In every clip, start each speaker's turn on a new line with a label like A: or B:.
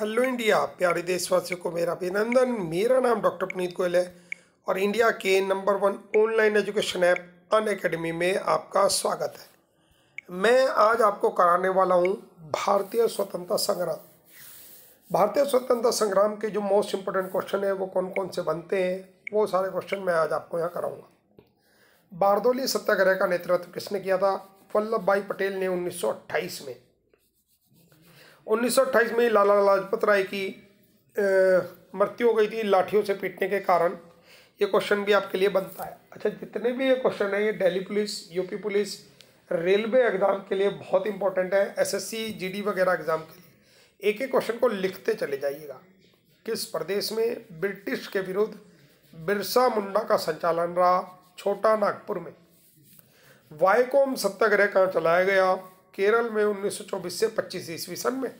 A: hello India प्यारे देशवासियों को मेरा अभिनंदन मेरा नाम डॉक्टर पुनीत गोयल है और इंडिया के number one online education app Unacademy में आपका स्वागत है मैं आज आपको कराने वाला हूँ भारतीय स्वतंत्रता संग्राम भारतीय स्वतंत्रता संग्राम के जो मोस्ट इम्पोर्टेंट क्वेश्चन है वो कौन कौन से बनते हैं वो सारे क्वेश्चन मैं आज आपको यहाँ कराऊँगा बारदोली सत्याग्रह का नेतृत्व किसने किया था वल्लभ भाई पटेल ने उन्नीस में 1928 में लाला लाजपत राय की मृत्यु हो गई थी लाठियों से पीटने के कारण ये क्वेश्चन भी आपके लिए बनता है अच्छा जितने भी ये क्वेश्चन है ये Delhi police UP police railway exam के लिए बहुत इंपॉर्टेंट है एसएससी जीडी वगैरह एग्ज़ाम के लिए एक एक क्वेश्चन को लिखते चले जाइएगा किस प्रदेश में ब्रिटिश के विरुद्ध बिरसा मुंडा का संचालन रहा छोटा नागपुर में वायकोम सत्याग्रह कहाँ चलाया गया केरल में 1924 से 25 ईस्वी सन में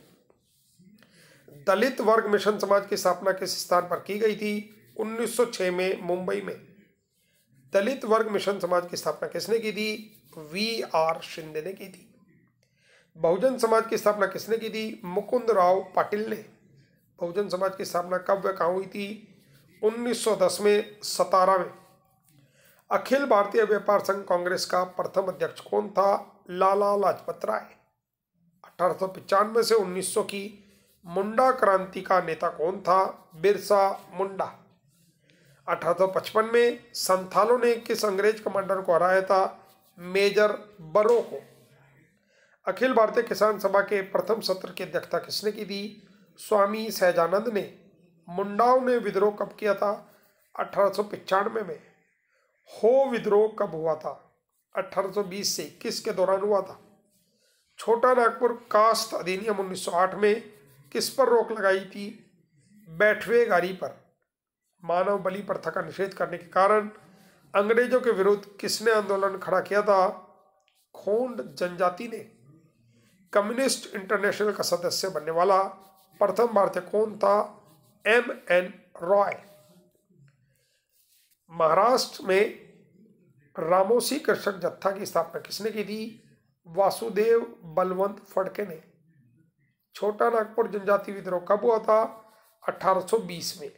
A: दलित वर्ग मिशन समाज की स्थापना किस स्थान पर की गई थी 1906 में मुंबई में दलित वर्ग मिशन समाज की स्थापना किसने की थी वी आर शिंदे ने की थी बहुजन समाज की स्थापना किसने की थी मुकुंद राव पाटिल ने बहुजन समाज की स्थापना कब व कहाँ हुई थी 1910 में सतारा में अखिल भारतीय व्यापार संघ कांग्रेस का प्रथम अध्यक्ष कौन था लाला लाजपत राय अठारह से 1900 की मुंडा क्रांति का नेता कौन था बिरसा मुंडा 1855 में संथालों ने किस अंग्रेज कमांडर को हराया था मेजर बरो को अखिल भारतीय किसान सभा के प्रथम सत्र की अध्यक्षता किसने की थी स्वामी सहजानंद ने मुंडाओं ने विद्रोह कब किया था अठारह में हो विद्रोह कब हुआ था 1820 से इक्कीस के दौरान हुआ था छोटा नागपुर कास्ट अधिनियम 1908 में किस पर रोक लगाई थी बैठवे गाड़ी पर मानव बलि प्रथा का निषेध करने के कारण अंग्रेजों के विरुद्ध किसने आंदोलन खड़ा किया था खोंड जनजाति ने कम्युनिस्ट इंटरनेशनल का सदस्य बनने वाला प्रथम भारतीय कौन था एम एन रॉय महाराष्ट्र में रामोसी कृषक जत्था की स्थापना किसने की थी वासुदेव बलवंत फड़के ने छोटा नागपुर जनजाति विद्रोह कब हुआ था 1820 में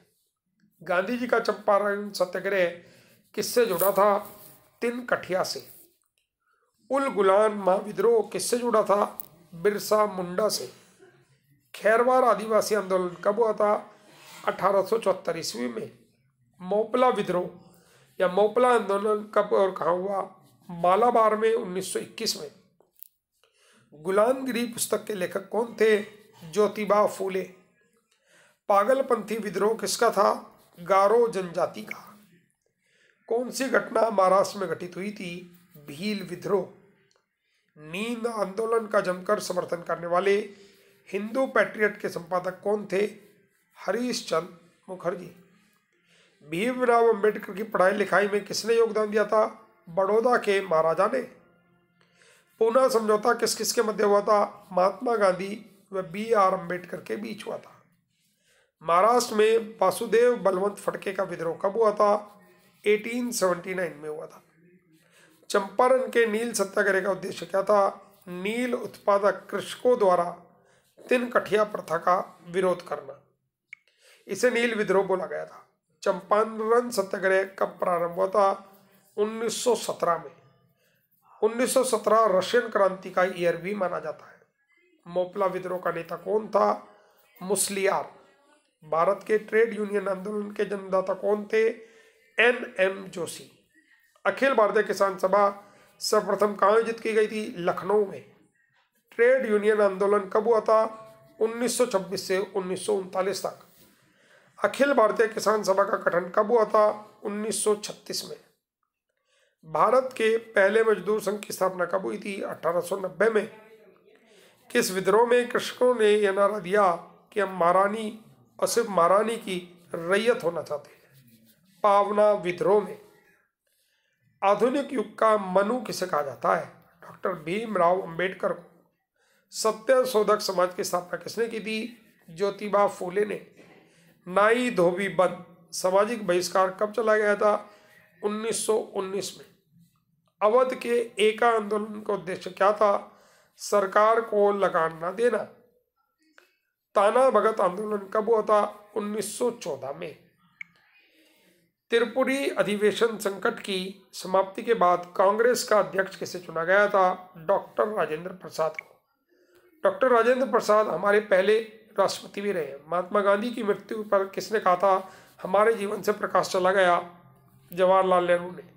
A: गांधी जी का चंपारण सत्याग्रह किससे जुड़ा था तिन कठिया से उल गुलान महाविद्रोह किससे जुड़ा था बिरसा मुंडा से खैरवार आदिवासी आंदोलन कब हुआ था अठारह ईस्वी में मोपला विद्रोह या मोपला आंदोलन कब और कहाँ हुआ मालाबार में 1921 में गुलामगिरी पुस्तक के लेखक कौन थे ज्योतिबा फूले पागलपंथी विद्रोह किसका था गारो जनजाति का कौन सी घटना महाराष्ट्र में घटित हुई थी भील विद्रोह नींद आंदोलन का जमकर समर्थन करने वाले हिंदू पैट्रियट के संपादक कौन थे हरीश चंद मुखर्जी भीमराव अंबेडकर की पढ़ाई लिखाई में किसने योगदान दिया था बड़ौदा के महाराजा ने पूना समझौता किस किसके मध्य हुआ था महात्मा गांधी व बी आर अम्बेडकर के बीच हुआ था महाराष्ट्र में वासुदेव बलवंत फटके का विद्रोह कब हुआ था 1879 में हुआ था चंपारण के नील सत्याग्रह का उद्देश्य क्या था नील उत्पादक कृषकों द्वारा तीन कठिया प्रथा का विरोध करना इसे नील विद्रोह बोला गया था चंपारण सत्याग्रह कब प्रारंभ हुआ था 1917 में 1917 रशियन क्रांति का ईयर भी माना जाता है मोपला विद्रोह का नेता कौन था मुसलियार भारत के ट्रेड यूनियन आंदोलन के जन्मदाता कौन थे एन एम जोशी अखिल भारतीय किसान सभा सर्वप्रथम कहाँ आयोजित की गई थी लखनऊ में ट्रेड यूनियन आंदोलन कब हुआ था 1926 से उन्नीस तक अखिल भारतीय किसान सभा का गठन कब हुआ था 1936 में भारत के पहले मजदूर संघ की स्थापना कब हुई थी 1890 में किस विद्रोह में कृषकों ने यह नारा दिया कि हम महारानी और सिर्फ महारानी की रैयत होना चाहते हैं पावना विद्रोह में आधुनिक युग का मनु किसे कहा जाता है डॉक्टर भीमराव अंबेडकर को सत्य शोधक समाज की स्थापना किसने की थी ज्योतिबा फूले ने नाई धोबी बंद सामाजिक बहिष्कार कब चला गया था 1919 में अवध के एका आंदोलन का उद्देश्य क्या था सरकार को लगान ना देना ताना भगत आंदोलन कब हुआ था 1914 में त्रिपुरी अधिवेशन संकट की समाप्ति के बाद कांग्रेस का अध्यक्ष किसे चुना गया था डॉक्टर राजेंद्र प्रसाद को डॉक्टर राजेंद्र प्रसाद हमारे पहले राष्ट्रपति भी रहे महात्मा गांधी की मृत्यु पर किसने कहा था हमारे जीवन से प्रकाश चला गया जवाहरलाल नेहरू ने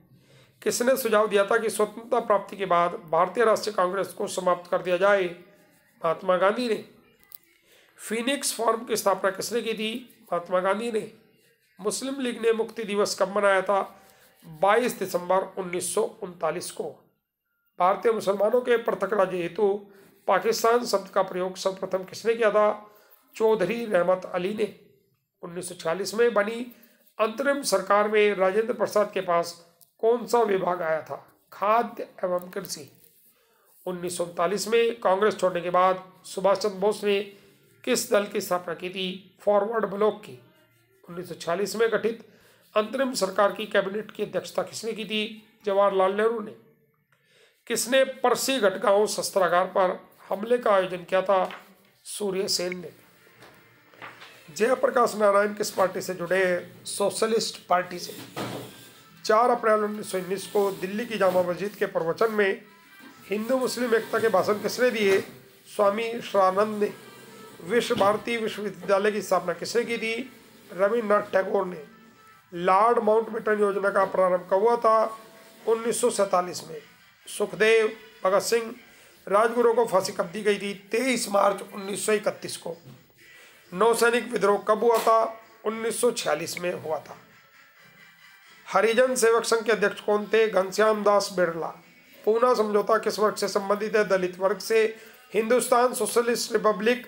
A: किसने सुझाव दिया था कि स्वतंत्रता प्राप्ति के बाद भारतीय राष्ट्रीय कांग्रेस को समाप्त कर दिया जाए महात्मा गांधी ने फिनिक्स फॉर्म की स्थापना किसने की थी महात्मा गांधी ने मुस्लिम लीग ने मुक्ति दिवस कब मनाया था 22 दिसंबर उन्नीस को भारतीय मुसलमानों के पृथक राज्य हेतु पाकिस्तान शब्द का प्रयोग सर्वप्रथम किसने किया था चौधरी रहमत अली ने 1946 में बनी अंतरिम सरकार में राजेंद्र प्रसाद के पास कौन सा विभाग आया था खाद्य एवं कृषि उन्नीस में कांग्रेस छोड़ने के बाद सुभाष चंद्र बोस ने किस दल की स्थापना की थी फॉरवर्ड ब्लॉक की 1946 में गठित अंतरिम सरकार की कैबिनेट की अध्यक्षता किसने की थी जवाहरलाल नेहरू ने किसने परसी घटगांव शस्त्रागार पर हमले का आयोजन किया था सूर्य सेन ने जयप्रकाश नारायण किस पार्टी से जुड़े हैं सोशलिस्ट पार्टी से चार अप्रैल उन्नीस को दिल्ली की जामा मस्जिद के प्रवचन में हिंदू मुस्लिम एकता के भाषण किसने दिए स्वामी श्रानंद ने विश्व भारती विश्वविद्यालय की स्थापना किसने की थी रविन्द्रनाथ टैगोर ने लॉर्ड माउंटबेटन योजना का प्रारंभ कब हुआ था उन्नीस में सुखदेव भगत सिंह राजगुरु को फांसी कब दी गई थी तेईस मार्च उन्नीस को नौसैनिक विद्रोह कब हुआ था 1946 में हुआ था हरिजन सेवक संघ के अध्यक्ष कौन थे घनश्याम दास बिरला पूना समझौता किस वर्ग से संबंधित है दलित वर्ग से Hindustan socialist republic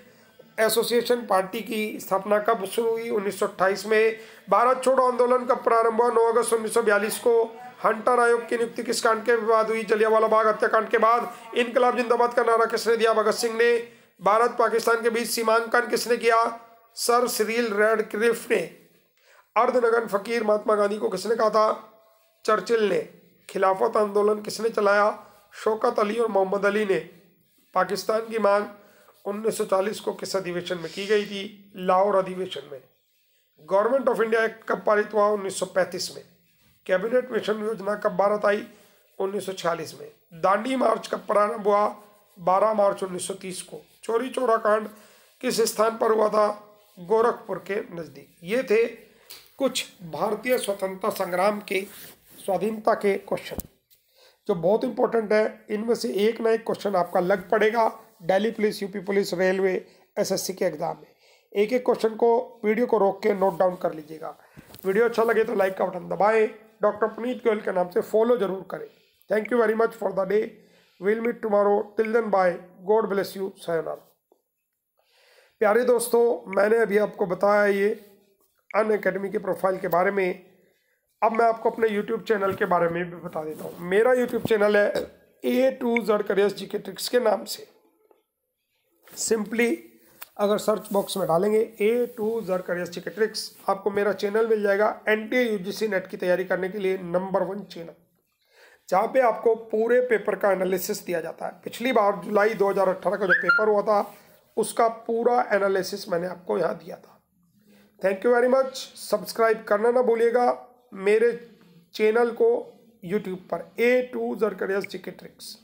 A: association party की स्थापना कब शुरू हुई 1928 में भारत छोड़ो आंदोलन का प्रारंभ हुआ 9 अगस्त 1942 को हंटर आयोग की नियुक्ति किस कांड के बाद हुई जलियावाला बाग हत्याकांड के बाद इनकलाब जिंदाबाद का नारा किसने दिया भगत सिंह ने भारत पाकिस्तान के बीच सीमांकन किसने किया सर रेड क्रिफ ने अर्धनगन फकीर महात्मा गांधी को किसने कहा था चर्चिल ने खिलाफत आंदोलन किसने चलाया शौकत अली और मोहम्मद अली ने पाकिस्तान की मांग 1940 को किस अधिवेशन में की गई थी लाहौर अधिवेशन में गवर्नमेंट ऑफ इंडिया एक्ट कब पारित हुआ 1935 में कैबिनेट मिशन योजना कब भारत आई 1946 में दांडी मार्च कब प्रारंभ हुआ 12 मार्च 1930 को चोरी चोरा कांड किस स्थान पर हुआ था गोरखपुर के नज़दीक ये थे कुछ भारतीय स्वतंत्रता संग्राम के स्वाधीनता के क्वेश्चन जो बहुत इंपॉर्टेंट है इनमें से एक ना एक क्वेश्चन आपका लग पड़ेगा Delhi police UP police railway SSC के एग्ज़ाम में एक एक क्वेश्चन को वीडियो को रोक के नोट डाउन कर लीजिएगा वीडियो अच्छा लगे तो लाइक का बटन दबाएं डॉक्टर पुनीत गोयल के नाम से फॉलो जरूर करें thank you very much for the day will meet tomorrow till then bye God bless you सयोनार प्यारे दोस्तों मैंने अभी आपको बताया ये अन अकेडमी के प्रोफाइल के बारे में अब मैं आपको अपने यूट्यूब चैनल के बारे में भी बता देता हूँ मेरा यूट्यूब चैनल है ए टू जड करियर्स जी के ट्रिक्स के नाम से सिंपली अगर सर्च बॉक्स में डालेंगे ए टू जड़ करियर्स जी के ट्रिक्स आपको मेरा चैनल मिल जाएगा एन टी नेट की तैयारी करने के लिए नंबर वन चैनल जहाँ पे आपको पूरे पेपर का एनालिसिस दिया जाता है पिछली बार जुलाई 2018 का जो पेपर हुआ था उसका पूरा एनालिसिस मैंने आपको यहाँ दिया था thank you very much subscribe करना ना भूलिएगा मेरे चैनल को यूट्यूब पर ए टू जर जी ट्रिक्स